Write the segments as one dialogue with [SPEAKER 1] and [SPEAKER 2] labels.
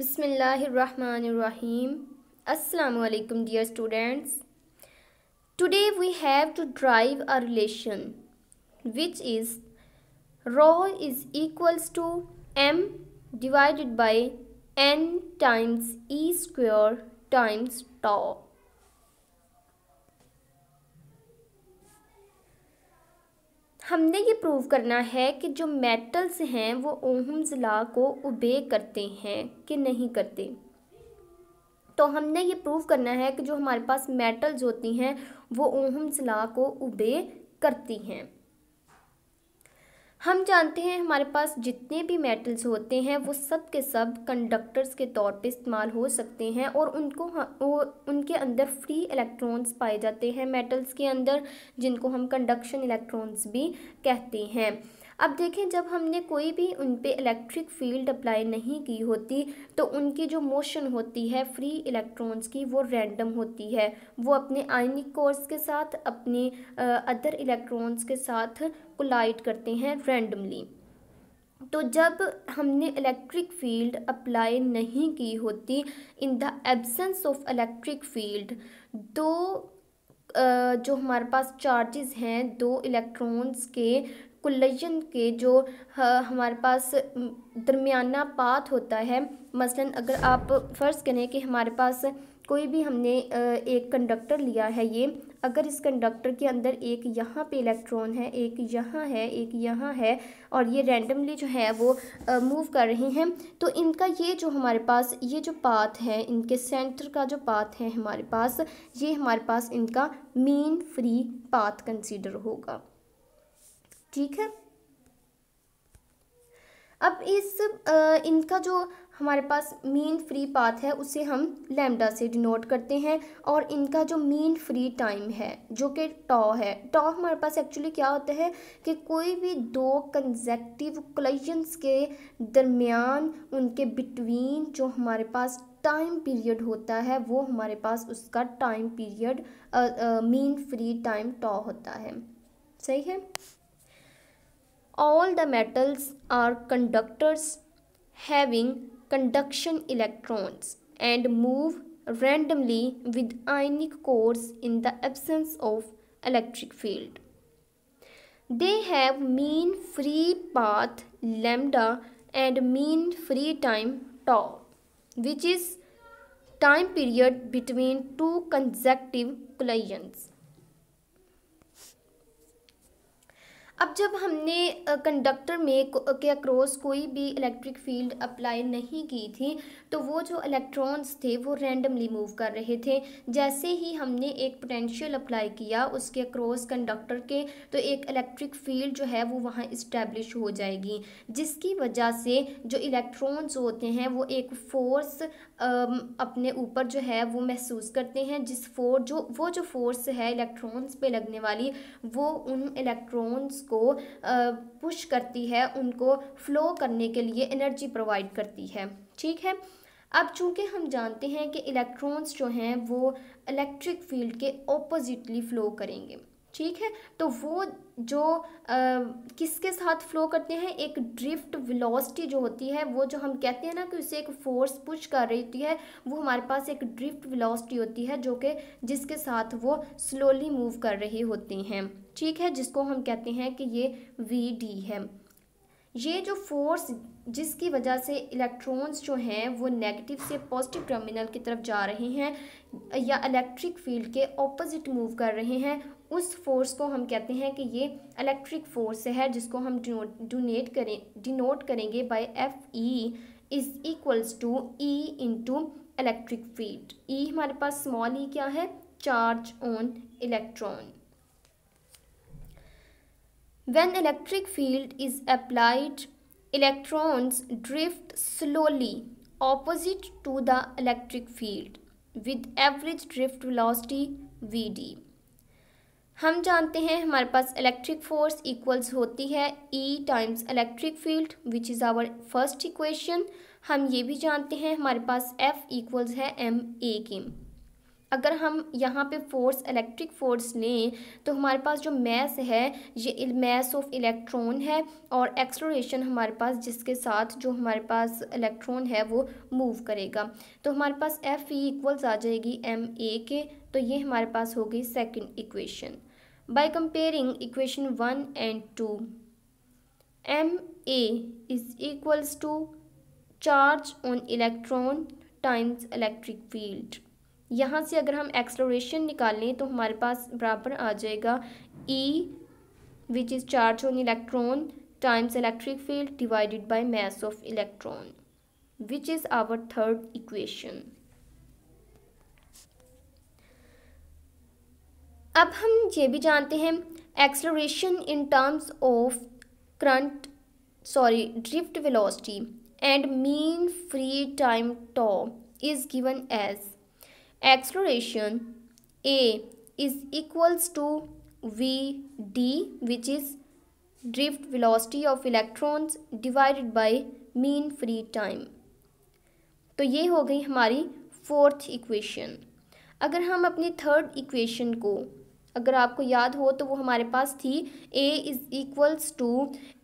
[SPEAKER 1] Bismillahirrahmanirrahim. Assalamu alaikum dear students. Today we have to drive a relation which is rho is equals to m divided by n times e square times tau. हमने ये prove करना है कि जो metals हैं वो Ohm's ला को ube करते हैं कि नहीं करते तो हमने ये प्रूव करना है कि जो हमारे पास मेटल्स होती हैं वो ओहम्स ला को उबे करती हैं हम जानते हैं हमारे पास जितने भी मेटल्स होते हैं वो सब के सब कंडक्टर्स के तौर पे इस्तेमाल हो सकते हैं और उनको वो उनके अंदर फ्री इलेक्ट्रॉन्स पाए जाते हैं मेटल्स के अंदर जिनको हम कंडक्शन इलेक्ट्रॉन्स भी कहते हैं अब देखें जब हमने कोई भी उन पर इलेक्ट्रिक फील्ड अप्लाई नहीं की होती तो उनकी जो मोशन होती है फ्री इलेक्ट्रॉन्स की वो रैंडम होती है वो अपने आयनिक कोर्स के साथ अपने अदर इलेक्ट्रॉन्स के साथ कोलाइड करते हैं रैंडमली तो जब हमने इलेक्ट्रिक फील्ड अप्लाई नहीं की होती in the absence of electric field दो जो हमारे पास चार्जेस हैं दो इलेक्ट्रॉन्स के कुल्लयन के जो हमारे पास दरमियाना पात होता है मसलन अगर आप फ़र्ज़ करें कि हमारे पास कोई भी हमने एक कंडक्टर लिया है ये अगर इस कंडक्टर के अंदर एक यहाँ पे इलेक्ट्रॉन है एक यहाँ है एक यहाँ है और ये रैंडमली जो है वो मूव कर रहे हैं तो इनका ये जो हमारे पास ये जो पाथ है इनके सेंटर का जो पाथ है हमारे पास ये हमारे पास इनका मेन फ्री पाथ कंसीडर होगा ठीक है अब इस आ, इनका जो हमारे पास मीन फ्री पाथ है उसे हम लैमडा से डिनोट करते हैं और इनका जो मीन फ्री टाइम है जो कि टॉ है टॉ हमारे पास एक्चुअली क्या होता है कि कोई भी दो कंजेक्टिव कोलिजन्स के दरमियान उनके बिटवीन जो हमारे पास टाइम पीरियड होता है वो हमारे पास उसका time period mean free time tau होता है सही है All the metals are conductors having conduction electrons and move randomly with ionic cores in the absence of electric field. They have mean free path lambda and mean free time tau which is time period between two consecutive collisions. अब जब हमने conductor में के across कोई भी electric field apply नहीं की थी तो वो जो इलेक्ट्रॉन्स थे वो रैंडमली मूव कर रहे थे जैसे ही हमने एक पोटेंशियल अप्लाई किया उसके अक्रॉस कंडक्टर के तो एक इलेक्ट्रिक फील्ड जो है वो वहाँ इस्टेब्लिश हो जाएगी जिसकी वजह से जो इलेक्ट्रॉन्स होते हैं वो एक फोर्स अपने ऊपर जो है वो महसूस करते हैं जिस फोर्स जो वो जो फोर्स है इलेक्ट्रॉन्स पर लगने वाली वो उन इलेक्ट्रॉन्स को पुश करती है उनको फ्लो करने के लिए एनर्जी प्रोवाइड करती है ठीक है अब चूंकि हम जानते हैं कि इलेक्ट्रॉन्स जो हैं वो इलेक्ट्रिक फील्ड के ऑपोजिटली फ़्लो करेंगे ठीक है तो वो जो आ, किसके साथ फ्लो करते हैं एक ड्रिफ्ट वेलोसिटी जो होती है वो जो हम कहते हैं ना कि उसे एक फोर्स पुश कर रही होती है वो हमारे पास एक ड्रिफ्ट वेलोसिटी होती है जो कि जिसके साथ वो स्लोली मूव कर रही होती हैं ठीक है जिसको हम कहते हैं कि ये वी डी है ये जो फोर्स जिसकी वजह से इलेक्ट्रॉन्स जो हैं वो नेगेटिव से पॉजिटिव टर्मिनल की तरफ जा रहे हैं या इलेक्ट्रिक फील्ड के ऑपोजिट मूव कर रहे हैं उस फोर्स को हम कहते हैं कि ये इलेक्ट्रिक फोर्स है जिसको हम डिनोट करें डिनोट करेंगे by F E is equals to E into electric field E हमारे पास स्मॉल ई e क्या है charge on electron when electric field is applied electrons drift slowly opposite to the electric field with average drift velocity V D हम जानते हैं हमारे पास electric force equals होती है E times electric field which is our first equation हम ये भी जानते हैं हमारे पास एफ इक्वल्स है एम ए के अगर हम यहाँ पे फोर्स इलेक्ट्रिक फोर्स लें तो हमारे पास जो मैस है ये मैस ऑफ इलेक्ट्रॉन है और एक्सलोरेशन हमारे पास जिसके साथ जो हमारे पास इलेक्ट्रॉन है वो मूव करेगा तो हमारे पास एफ ई इक्वल्स आ जाएगी एम ए के तो ये हमारे पास होगी second equation by comparing equation 1 and 2 ma is equals to charge on electron times electric field यहाँ से अगर हम एक्सलोरेशन निकालें तो हमारे पास बराबर आ जाएगा E which is charge on electron times electric field divided by mass of electron which is our third equation अब हम ये भी जानते हैं acceleration in terms of current sorry drift velocity and mean free time tau is given as acceleration A is equals to V D which is drift velocity of electrons divided by mean free time तो ये हो गई हमारी fourth equation अगर हम अपनी third equation को अगर आपको याद हो तो वो हमारे पास थी A is equals to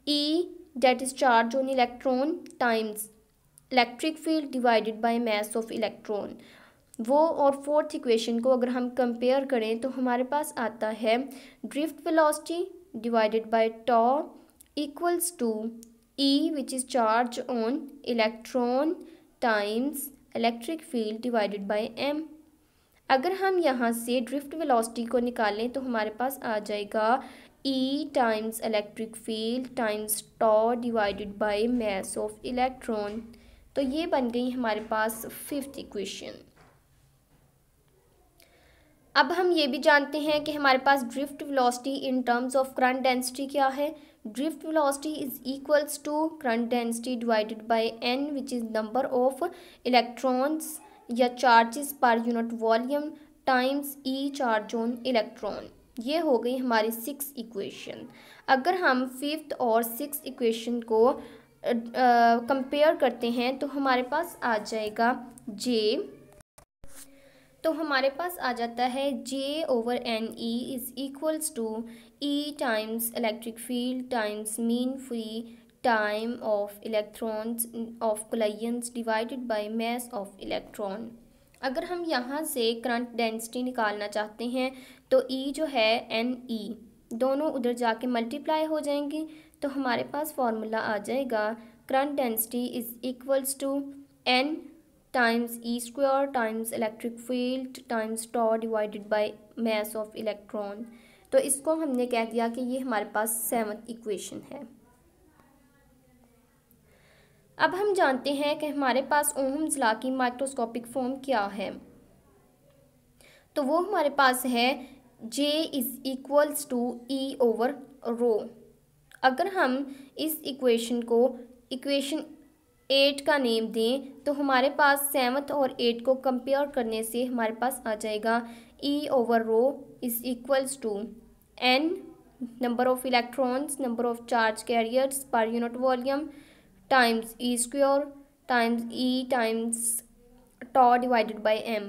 [SPEAKER 1] E that is charge on electron times electric field divided by mass of electron वो और फोर्थ इक्वेशन को अगर हम कंपेयर करें तो हमारे पास आता है drift velocity divided by tau equals to E which is charge on electron times electric field divided by M अगर हम यहाँ से ड्रिफ्ट वेलोसिटी को निकालें तो हमारे पास आ जाएगा E times electric field times tau divided by mass of electron तो ये बन गई हमारे पास फिफ्थ इक्वेशन अब हम ये भी जानते हैं कि हमारे पास drift velocity in terms of current density क्या है drift velocity is equals to current density divided by N which is number of electrons या charges per unit volume times E charge on electron ये हो गई हमारी six equation अगर हम fifth और सिक्स इक्वेशन को कंपेयर uh, करते हैं तो हमारे पास आ जाएगा जे तो हमारे पास आ जाता है J over N E is equals to E times electric field times mean free time of electrons of collisions divided by mass of electron अगर हम यहाँ से करंट डेंसिटी निकालना चाहते हैं तो ई e जो है एन ई e, दोनों उधर जाके मल्टीप्लाई हो जाएंगी तो हमारे पास फॉर्मूला आ जाएगा current density is equals to N times E square times electric field times tau divided by mass of electron तो इसको हमने कह दिया कि ये हमारे पास सेवन इक्वेशन है अब हम जानते हैं कि हमारे पास ओहम्स जिला की माइक्रोस्कोपिक फॉर्म क्या है तो वो हमारे पास है J is equals to E over rho अगर हम इस इक्वेशन को इक्वेशन एट का नेम दें तो हमारे पास सेवन्थ और एट को कंपेयर करने से हमारे पास आ जाएगा E over rho is equals to N number of electrons number of charge carriers per unit volume times E square times E times tau divided by M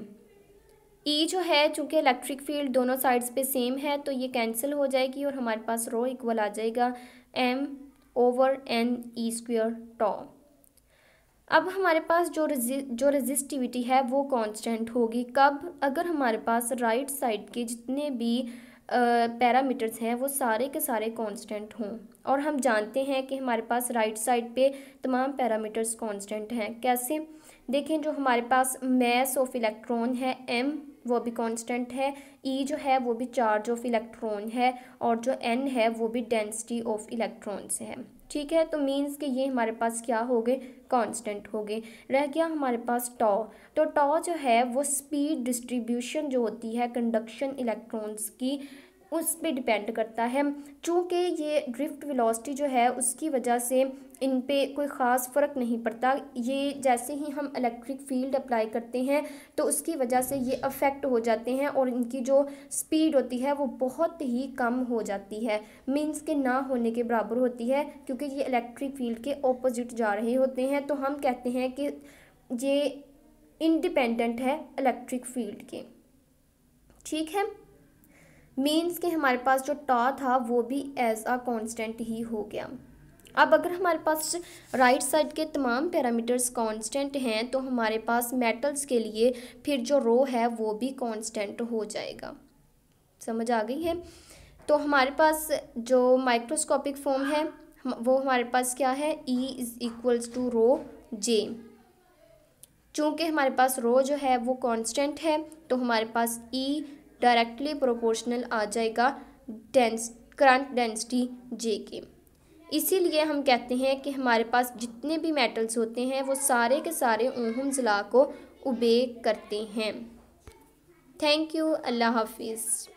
[SPEAKER 1] E जो है चूँकि इलेक्ट्रिक फील्ड दोनों साइड्स पे same है तो ये cancel हो जाएगी और हमारे पास रो इक्वल आ जाएगा M over N E square tau अब हमारे पास जो रजि जो रजिस्टिविटी है वो कांस्टेंट होगी कब अगर हमारे पास राइट right साइड के जितने भी पैरामीटर्स हैं वो सारे के सारे कांस्टेंट हों और हम जानते हैं कि हमारे पास राइट साइड पे तमाम पैरामीटर्स कांस्टेंट हैं कैसे देखें जो हमारे पास मैस ऑफ इलेक्ट्रॉन है एम वो भी कांस्टेंट है ई e जो है वो भी चार्ज ऑफ इलेक्ट्रॉन है और जो एन है वो भी डेंसिटी ऑफ इलेक्ट्रॉन्स है ठीक है तो मीन्स कि ये हमारे पास क्या हो गए कॉन्स्टेंट हो गए रह गया हमारे पास टॉ तो टॉ जो है वो स्पीड डिस्ट्रीब्यूशन जो होती है कंडक्शन इलेक्ट्रॉन्स की उस पर डिपेंड करता है चूँकि ये ड्रिफ्ट वेलोसिटी जो है उसकी वजह से इन पे कोई ख़ास फ़र्क नहीं पड़ता ये जैसे ही हम इलेक्ट्रिक फील्ड अप्लाई करते हैं तो उसकी वजह से ये अफेक्ट हो जाते हैं और इनकी जो स्पीड होती है वो बहुत ही कम हो जाती है मींस के ना होने के बराबर होती है क्योंकि ये इलेक्ट्रिक फील्ड के ऑपोजिट जा रहे होते हैं तो हम कहते हैं कि ये इंडिपेंडेंट है इलेक्ट्रिक फील्ड के ठीक है मीन्स के हमारे पास जो टॉ था वो भी एज आ कॉन्स्टेंट ही हो गया अब अगर हमारे पास राइट साइड के तमाम पैरामीटर्स कांस्टेंट हैं तो हमारे पास मेटल्स के लिए फिर जो रो है वो भी कांस्टेंट हो जाएगा समझ आ गई है तो हमारे पास जो माइक्रोस्कोपिक फॉर्म है वो हमारे पास क्या है E is equals to rho J चूँकि हमारे पास रो जो है वो कांस्टेंट है तो हमारे पास ई e डायरेक्टली प्रोपोर्शनल आ जाएगा डेंस करंट डेंसिटी जे के इसीलिए हम कहते हैं कि हमारे पास जितने भी मेटल्स होते हैं वो सारे के सारे ओहम ज़ला को उबे करते हैं थैंक यू अल्लाह हाफिज़